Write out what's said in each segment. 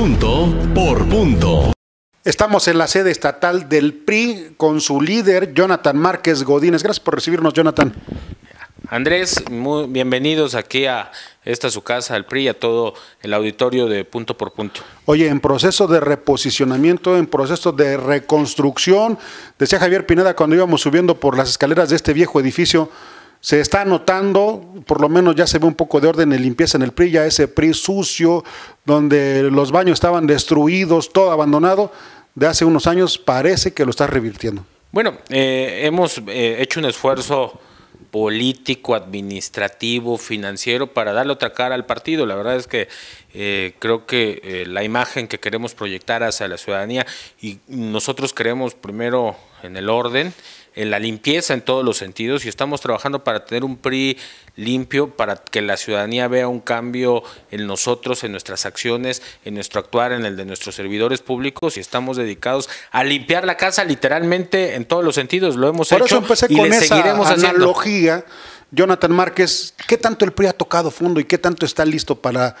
Punto por punto. Estamos en la sede estatal del PRI con su líder, Jonathan Márquez Godínez. Gracias por recibirnos, Jonathan. Andrés, muy bienvenidos aquí a esta su casa, al PRI, a todo el auditorio de punto por punto. Oye, en proceso de reposicionamiento, en proceso de reconstrucción, decía Javier Pineda cuando íbamos subiendo por las escaleras de este viejo edificio, se está notando, por lo menos ya se ve un poco de orden en limpieza en el PRI, ya ese PRI sucio, donde los baños estaban destruidos, todo abandonado, de hace unos años parece que lo está revirtiendo. Bueno, eh, hemos eh, hecho un esfuerzo político, administrativo, financiero, para darle otra cara al partido. La verdad es que eh, creo que la imagen que queremos proyectar hacia la ciudadanía y nosotros creemos primero en el orden en la limpieza en todos los sentidos y estamos trabajando para tener un PRI limpio, para que la ciudadanía vea un cambio en nosotros, en nuestras acciones, en nuestro actuar, en el de nuestros servidores públicos y estamos dedicados a limpiar la casa literalmente en todos los sentidos. Lo hemos Por hecho eso empecé y con esa analogía. Jonathan Márquez, ¿qué tanto el PRI ha tocado fondo y qué tanto está listo para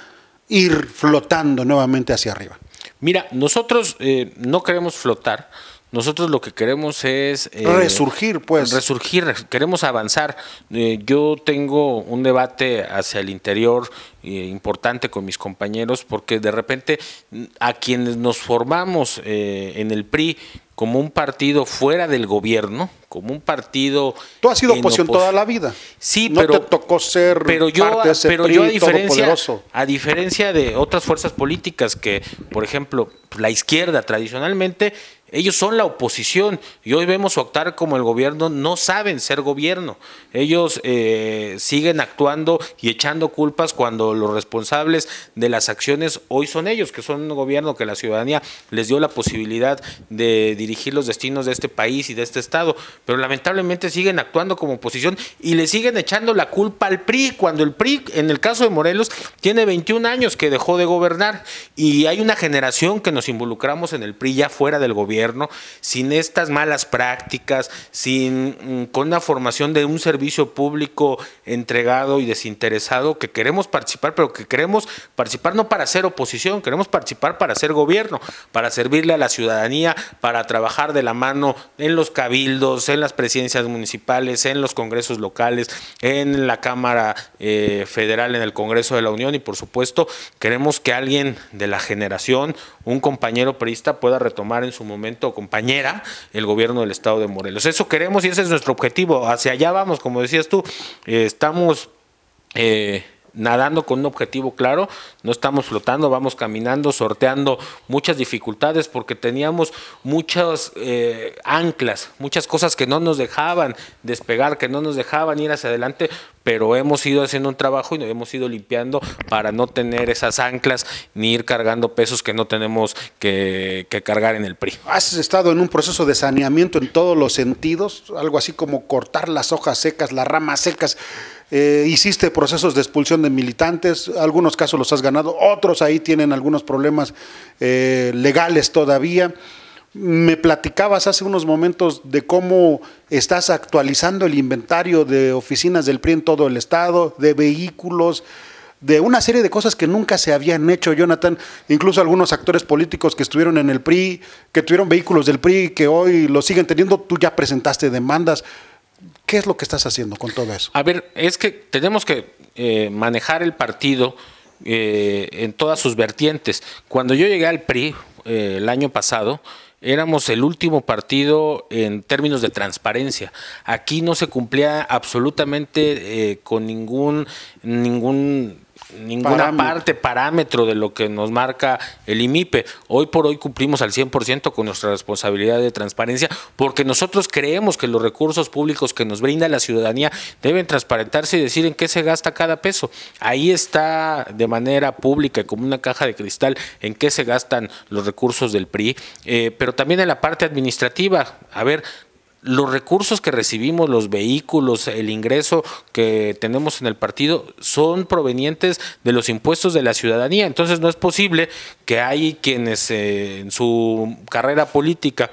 ir flotando nuevamente hacia arriba? Mira, nosotros eh, no queremos flotar nosotros lo que queremos es... Eh, resurgir, pues. Resurgir, queremos avanzar. Eh, yo tengo un debate hacia el interior eh, importante con mis compañeros porque de repente mm, a quienes nos formamos en el PRI como un partido fuera del gobierno, como un partido. Tú has sido oposición toda la vida. Sí, no pero te tocó ser pero parte pero yo a diferencia, a diferencia de otras fuerzas políticas que, por ejemplo, la izquierda tradicionalmente ellos son la oposición y hoy vemos su actuar como el gobierno, no saben ser gobierno. Ellos eh, siguen actuando y echando culpas cuando los responsables de las acciones hoy son ellos, que son un gobierno que la ciudadanía les dio la posibilidad de dirigir los destinos de este país y de este Estado. Pero lamentablemente siguen actuando como oposición y le siguen echando la culpa al PRI, cuando el PRI, en el caso de Morelos, tiene 21 años que dejó de gobernar y hay una generación que nos involucramos en el PRI ya fuera del gobierno sin estas malas prácticas, sin, mm, con la formación de un servicio público entregado y desinteresado que queremos participar, pero que queremos participar no para ser oposición, queremos participar para ser gobierno, para servirle a la ciudadanía, para trabajar de la mano en los cabildos, en las presidencias municipales, en los congresos locales, en la Cámara eh, Federal, en el Congreso de la Unión y por supuesto queremos que alguien de la generación, un compañero perista pueda retomar en su momento compañera, el gobierno del estado de Morelos. Eso queremos y ese es nuestro objetivo. Hacia allá vamos, como decías tú, eh, estamos... Eh, nadando con un objetivo claro, no estamos flotando, vamos caminando, sorteando muchas dificultades porque teníamos muchas eh, anclas, muchas cosas que no nos dejaban despegar, que no nos dejaban ir hacia adelante pero hemos ido haciendo un trabajo y nos hemos ido limpiando para no tener esas anclas ni ir cargando pesos que no tenemos que, cargar en el PRI. Has estado en un proceso de saneamiento en todos los sentidos, algo así como cortar las hojas secas, las ramas secas. Eh, hiciste procesos de expulsión de militantes, algunos casos los has ganado, otros ahí tienen algunos problemas eh, legales todavía. Me platicabas hace unos momentos de cómo estás actualizando el inventario de oficinas del PRI en todo el estado, de vehículos, de una serie de cosas que nunca se habían hecho, Jonathan. Incluso algunos actores políticos que estuvieron en el PRI, que tuvieron vehículos del PRI, que hoy lo siguen teniendo, tú ya presentaste demandas. ¿Qué es lo que estás haciendo con todo eso? A ver, es que tenemos que eh, manejar el partido eh, en todas sus vertientes. Cuando yo llegué al PRI eh, el año pasado, Éramos el último partido en términos de transparencia. Aquí no se cumplía absolutamente eh, con ningún, ningún ninguna parte, parámetro de lo que nos marca el IMIPE. Hoy por hoy cumplimos al 100% con nuestra responsabilidad de transparencia porque nosotros creemos que los recursos públicos que nos brinda la ciudadanía deben transparentarse y decir en qué se gasta cada peso. Ahí está de manera pública, y como una caja de cristal, en qué se gastan los recursos del PRI, eh, pero también en la parte administrativa. A ver, los recursos que recibimos, los vehículos, el ingreso que tenemos en el partido son provenientes de los impuestos de la ciudadanía. Entonces no es posible que hay quienes eh, en su carrera política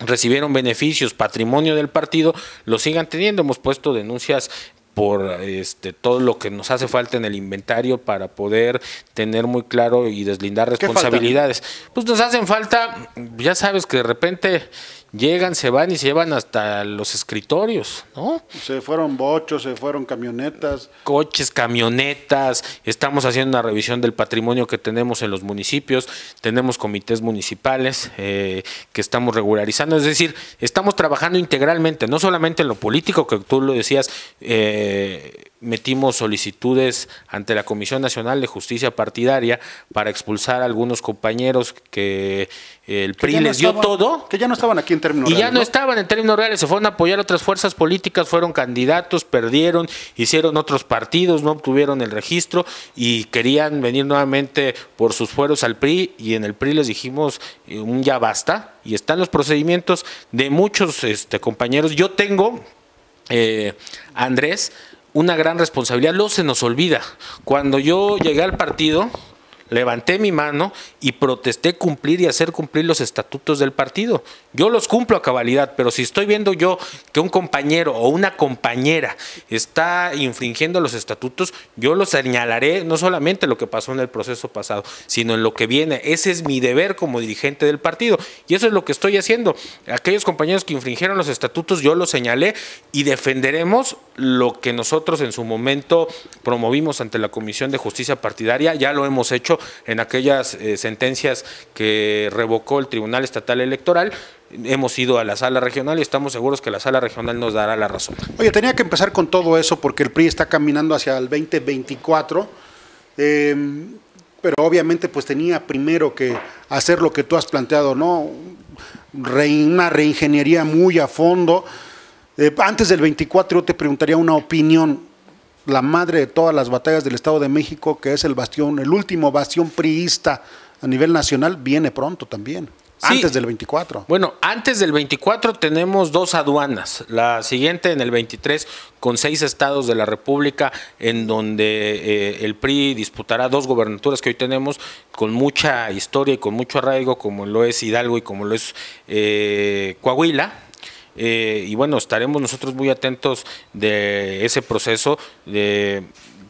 recibieron beneficios, patrimonio del partido, lo sigan teniendo. Hemos puesto denuncias por este, todo lo que nos hace falta en el inventario para poder tener muy claro y deslindar responsabilidades. Pues nos hacen falta, ya sabes que de repente llegan, se van y se llevan hasta los escritorios, ¿no? Se fueron bochos, se fueron camionetas. Coches, camionetas, estamos haciendo una revisión del patrimonio que tenemos en los municipios, tenemos comités municipales eh, que estamos regularizando, es decir, estamos trabajando integralmente, no solamente en lo político, que tú lo decías, eh, metimos solicitudes ante la Comisión Nacional de Justicia Partidaria para expulsar a algunos compañeros que eh, el PRI les dio todo. Que ya no estaban aquí en términos y reales. Y ya no, estaban en términos reales, se fueron a apoyar otras fuerzas políticas, fueron candidatos, perdieron, hicieron otros partidos, no obtuvieron el registro y querían venir nuevamente por sus fueros al PRI y en el PRI les dijimos eh, un ya basta y están los procedimientos de muchos este, compañeros. Yo tengo, eh, Andrés, una gran responsabilidad. lo se nos olvida. Cuando yo llegué al partido, levanté mi mano y protesté cumplir y hacer cumplir los estatutos del partido. Yo los cumplo a cabalidad, pero si estoy viendo yo que un compañero o una compañera está infringiendo los estatutos, yo lo señalaré no solamente lo que pasó en el proceso pasado, sino en lo que viene. Ese es mi deber como dirigente del partido y eso es lo que estoy haciendo. Aquellos compañeros que infringieron los estatutos, yo los señalé y defenderemos lo que nosotros en su momento promovimos ante la Comisión de Justicia Partidaria, ya lo hemos hecho en aquellas eh, sentencias que revocó el Tribunal Estatal Electoral, hemos ido a la sala regional y estamos seguros que la sala regional nos dará la razón. Oye, tenía que empezar con todo eso porque el PRI está caminando hacia el 2024, em, pero obviamente pues tenía primero que hacer lo que tú has planteado, ¿no? una reingeniería muy a fondo. Eh, antes del 24 yo te preguntaría una opinión la madre de todas las batallas del Estado de México, que es el bastión, el último bastión priista a nivel nacional, viene pronto también. Antes del 24. Bueno, antes del 24 tenemos dos aduanas. La siguiente en el 23 con seis estados de la República en donde eh, el PRI disputará dos gobernaturas que hoy tenemos con mucha historia y con mucho arraigo como lo es Hidalgo y como lo es eh, Coahuila eh, y bueno, estaremos nosotros muy atentos de ese proceso. De,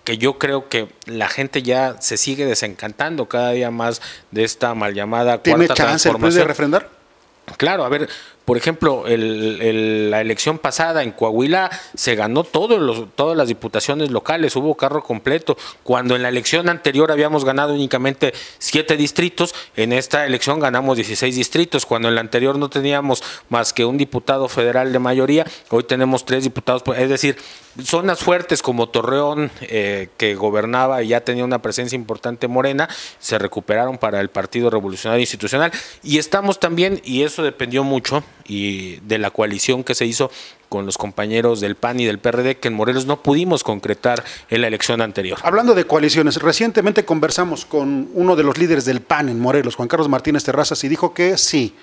que yo creo que la gente ya se sigue desencantando cada día más de esta mal llamada cuarta chance transformación. de refrendar? Claro, a ver, por ejemplo, el, la elección pasada en Coahuila se ganó todos los, todas las diputaciones locales, hubo carro completo. Cuando en la elección anterior habíamos ganado únicamente siete distritos, en esta elección ganamos 16 distritos. Cuando en la anterior no teníamos más que un diputado federal de mayoría, hoy tenemos tres diputados. Es decir, zonas fuertes como Torreón, eh, que gobernaba y ya tenía una presencia importante morena, se recuperaron para el Partido Revolucionario Institucional. Y estamos también, y eso dependió mucho y de la coalición que se hizo con los compañeros del PAN y del PRD que en Morelos no pudimos concretar en la elección anterior. Hablando de coaliciones, recientemente conversamos con uno de los líderes del PAN en Morelos, Juan Carlos Martínez Terrazas, y dijo que sí,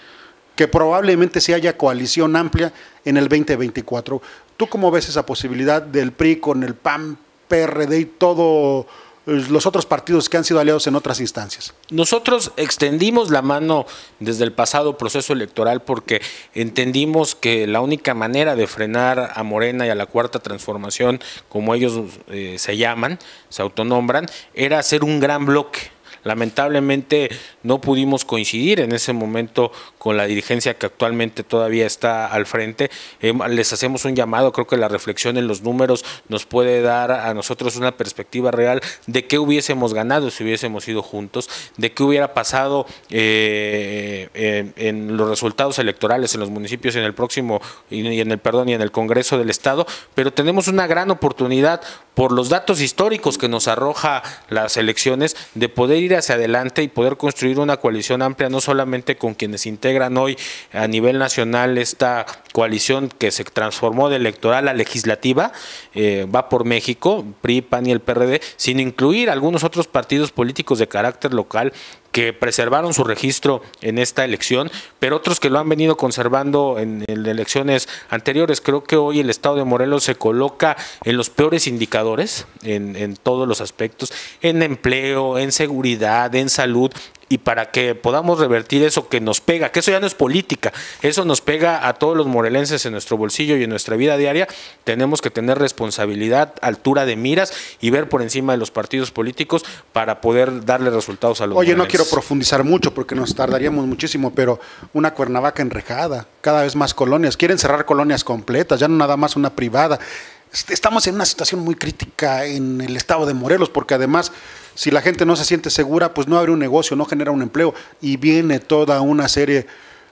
que probablemente se haya coalición amplia en el 2024. ¿Tú cómo ves esa posibilidad del PRI con el PAN, PRD y todo eh, los otros partidos que han sido aliados en otras instancias. Nosotros extendimos la mano desde el pasado proceso electoral porque entendimos que la única manera de frenar a Morena y a la Cuarta Transformación, como ellos eh, se llaman, se autonombran, era hacer un gran bloque Lamentablemente no pudimos coincidir en ese momento con la dirigencia que actualmente todavía está al frente. Em, les hacemos un llamado, creo que la reflexión en los números nos puede dar a nosotros una perspectiva real de qué hubiésemos ganado si hubiésemos ido juntos, de qué hubiera pasado eh, en los resultados electorales en los municipios en el próximo y en el perdón y en el Congreso del Estado, pero tenemos una gran oportunidad por los datos históricos que nos arroja las elecciones, de poder ir hacia adelante y poder construir una coalición amplia, no solamente con quienes integran hoy a nivel nacional esta coalición que se transformó de electoral a legislativa, eh, va por México, PRI, PAN y el PRD, sin incluir algunos otros partidos políticos de carácter local que preservaron su registro en esta elección, pero otros que lo han venido conservando en, elecciones anteriores. Creo que hoy el Estado de Morelos se coloca en los peores indicadores en todos los aspectos, en empleo, en seguridad, en salud, y para que podamos revertir eso que nos pega, que eso ya no es política, eso nos pega a todos los morelenses en nuestro bolsillo y en nuestra vida diaria, tenemos que tener responsabilidad, altura de miras y ver por encima de los partidos políticos para poder darle resultados a los Oye, no quiero profundizar mucho porque nos tardaríamos muchísimo, pero una Cuernavaca enrejada, cada vez más colonias, quieren cerrar colonias completas, ya no nada más una privada. Este, estamos en una situación muy crítica en el estado de Morelos, porque además, si la gente no se siente segura, pues no abre un negocio, no genera un empleo y viene toda una serie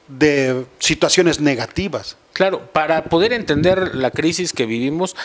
de situaciones negativas. Claro, para poder entender la crisis que vivimos,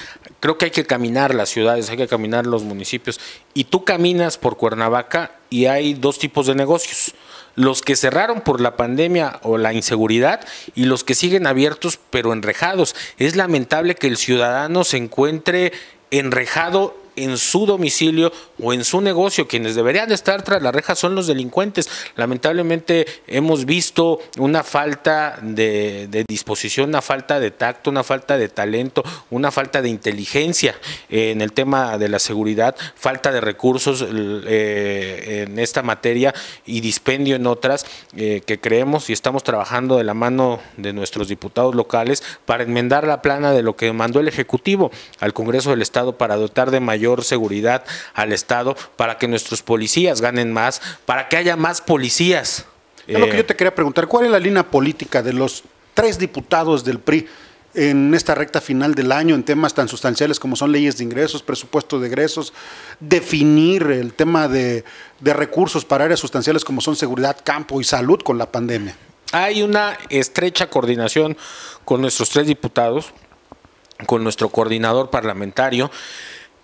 creo que hay que caminar las ciudades, hay que caminar los municipios. Y tú caminas por Cuernavaca y hay dos tipos de negocios. Los que cerraron por la pandemia o la inseguridad y los que siguen abiertos pero enrejados. Es lamentable que el ciudadano se encuentre enrejado en su domicilio o en su negocio. Quienes deberían estar tras la reja son los delincuentes. Lamentablemente hemos visto una falta de, disposición, una falta de tacto, una falta de talento, una falta de inteligencia en el tema de la seguridad, falta de recursos eh, en esta materia y dispendio en otras eh, que creemos y estamos trabajando de la mano de nuestros diputados locales para enmendar la plana de lo que mandó el Ejecutivo al Congreso del Estado para dotar de mayor seguridad al Estado, para que nuestros policías ganen más, para que haya más policías. lo que eh, yo te quería preguntar, ¿cuál es la línea política de los tres diputados del PRI? en esta recta final del año en temas tan sustanciales como son leyes de ingresos, presupuesto de egresos, definir el tema de, de, recursos para áreas sustanciales como son seguridad, campo y salud con la pandemia. Hay una estrecha coordinación con nuestros tres diputados, con nuestro coordinador parlamentario.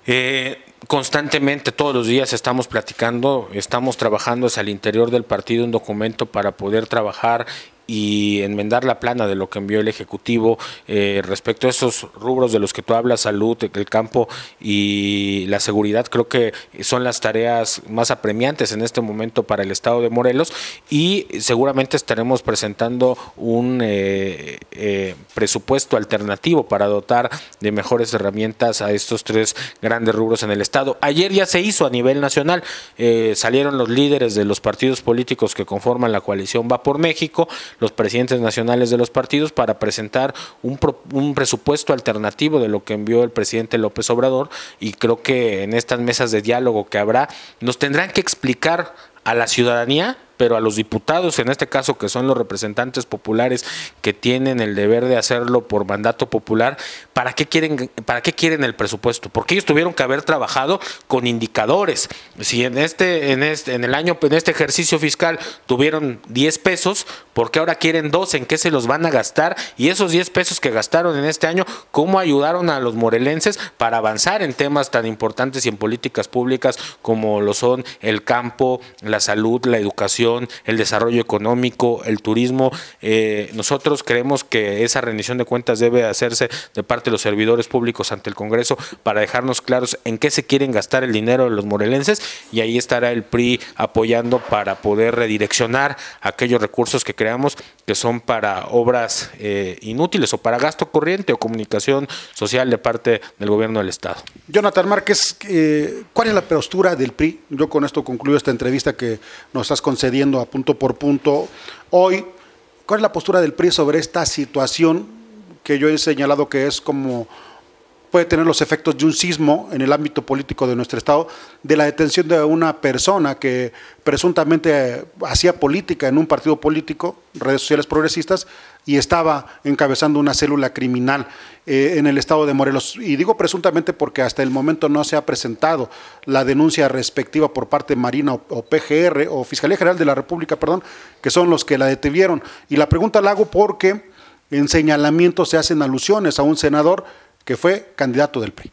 Eh, constantemente, todos los días estamos platicando, estamos trabajando es el interior del partido un documento para poder trabajar y enmendar la plana de lo que envió el Ejecutivo eh, respecto a esos rubros de los que tú hablas, salud, el campo y la seguridad, creo que son las tareas más apremiantes en este momento para el Estado de Morelos y seguramente estaremos presentando un eh, eh, presupuesto alternativo para dotar de mejores herramientas a estos tres grandes rubros en el Estado. Ayer ya se hizo a nivel nacional, salieron los líderes de los partidos políticos que conforman la coalición Va por México, los presidentes nacionales de los partidos para presentar un, un presupuesto alternativo de lo que envió el presidente López Obrador y creo que en estas mesas de diálogo que habrá nos tendrán que explicar a la ciudadanía pero a los diputados, en este caso que son los representantes populares que tienen el deber de hacerlo por mandato popular, ¿para qué quieren, para qué quieren el presupuesto? Porque ellos tuvieron que haber trabajado con indicadores. Si en este, en este, en el año, en este ejercicio fiscal tuvieron 10 pesos, ¿por qué ahora quieren 12? ¿En qué se los van a gastar? Y esos 10 pesos que gastaron en este año, ¿cómo ayudaron a los morelenses para avanzar en temas tan importantes y en políticas públicas como lo son el campo, la salud, la educación? el desarrollo económico, el turismo. Eh, nosotros creemos que esa rendición de cuentas debe hacerse de parte de los servidores públicos ante el Congreso para dejarnos claros en qué se quieren gastar el dinero de los morelenses y ahí estará el PRI apoyando para poder redireccionar aquellos recursos que creamos que son para obras eh, inútiles o para gasto corriente o comunicación social de parte del gobierno del Estado. Jonathan Márquez, eh, ¿cuál es la postura del PRI? Yo con esto concluyo esta entrevista que nos estás concediendo a punto por punto hoy. ¿Cuál es la postura del PRI sobre esta situación que yo he señalado que es como puede tener los efectos de un sismo en el ámbito político de nuestro Estado, de la detención de una persona que presuntamente hacía política en un partido político, redes sociales progresistas, y estaba encabezando una célula criminal eh, en el Estado de Morelos. Y digo presuntamente porque hasta el momento no se ha presentado la denuncia respectiva por parte de Marina o, PGR o Fiscalía General de la República, perdón, que son los que la detuvieron. Y la pregunta la hago porque en señalamiento se hacen alusiones a un senador que fue candidato del PRI.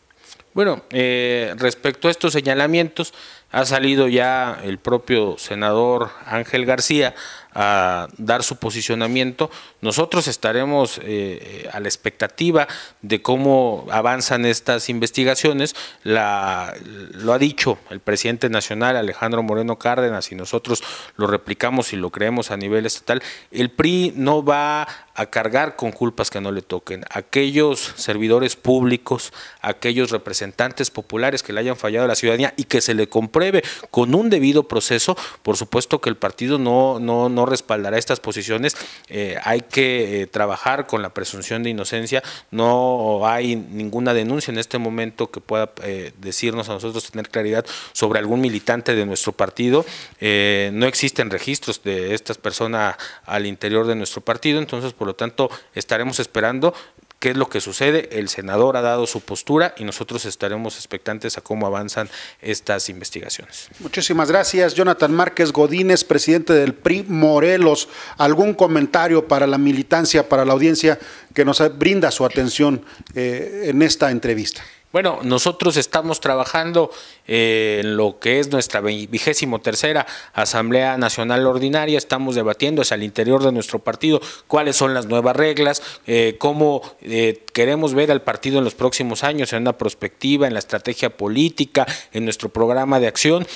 Bueno, eh, respecto a estos señalamientos, ha salido ya el propio senador Ángel García a dar su posicionamiento. Nosotros estaremos eh, eh, a la expectativa de cómo avanzan estas investigaciones. La, lo ha dicho el presidente nacional Alejandro Moreno Cárdenas y nosotros lo replicamos y lo creemos a nivel estatal. El PRI no va a cargar con culpas que no le toquen. Aquellos servidores públicos, aquellos representantes populares que le hayan fallado a la ciudadanía y que se le compruebe con un debido proceso, por supuesto que el partido no, no no respaldará estas posiciones. Eh, hay que eh, trabajar con la presunción de inocencia. No hay ninguna denuncia en este momento que pueda eh, decirnos a nosotros tener claridad sobre algún militante de nuestro partido. no existen registros de estas personas al interior de nuestro partido, entonces por lo tanto estaremos esperando qué es lo que sucede. El senador ha dado su postura y nosotros estaremos expectantes a cómo avanzan estas investigaciones. Muchísimas gracias, Jonathan Márquez Godínez, presidente del PRI Morelos. ¿Algún comentario para la militancia, para la audiencia que nos brinda su atención eh, en esta entrevista? Bueno, nosotros estamos trabajando eh, en lo que es nuestra vigésimo tercera Asamblea Nacional Ordinaria, estamos debatiendo es al interior de nuestro partido cuáles son las nuevas reglas, eh, cómo eh, queremos ver al partido en los próximos años, en una perspectiva, en la estrategia política, en nuestro programa de acción.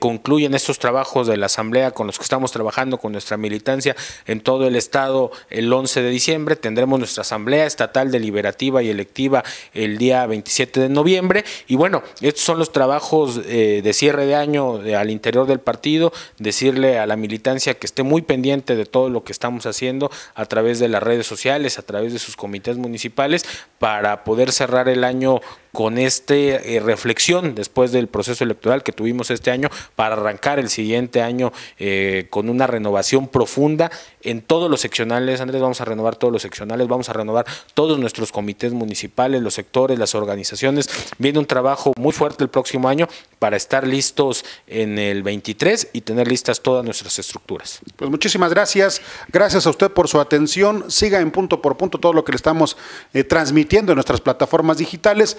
concluyen estos trabajos de la Asamblea con los que estamos trabajando con nuestra militancia en todo el Estado el 11 de diciembre. Tendremos nuestra Asamblea Estatal Deliberativa y Electiva el día 27 de noviembre. Y bueno, estos son los trabajos eh, de cierre de año eh, al interior del partido. Decirle a la militancia que esté muy pendiente de todo lo que estamos haciendo a través de las redes sociales, a través de sus comités municipales, para poder cerrar el año con esta eh, reflexión después del proceso electoral que tuvimos este año para arrancar el siguiente año eh, con una renovación profunda en todos los seccionales. Andrés, vamos a renovar todos los seccionales, vamos a renovar todos nuestros comités municipales, los sectores, las organizaciones. Viene un trabajo muy fuerte el próximo año para estar listos en el 23 y tener listas todas nuestras estructuras. Pues muchísimas gracias. Gracias a usted por su atención. Siga en punto por punto todo lo que le estamos eh, transmitiendo en nuestras plataformas digitales.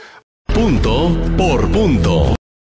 Punto por punto.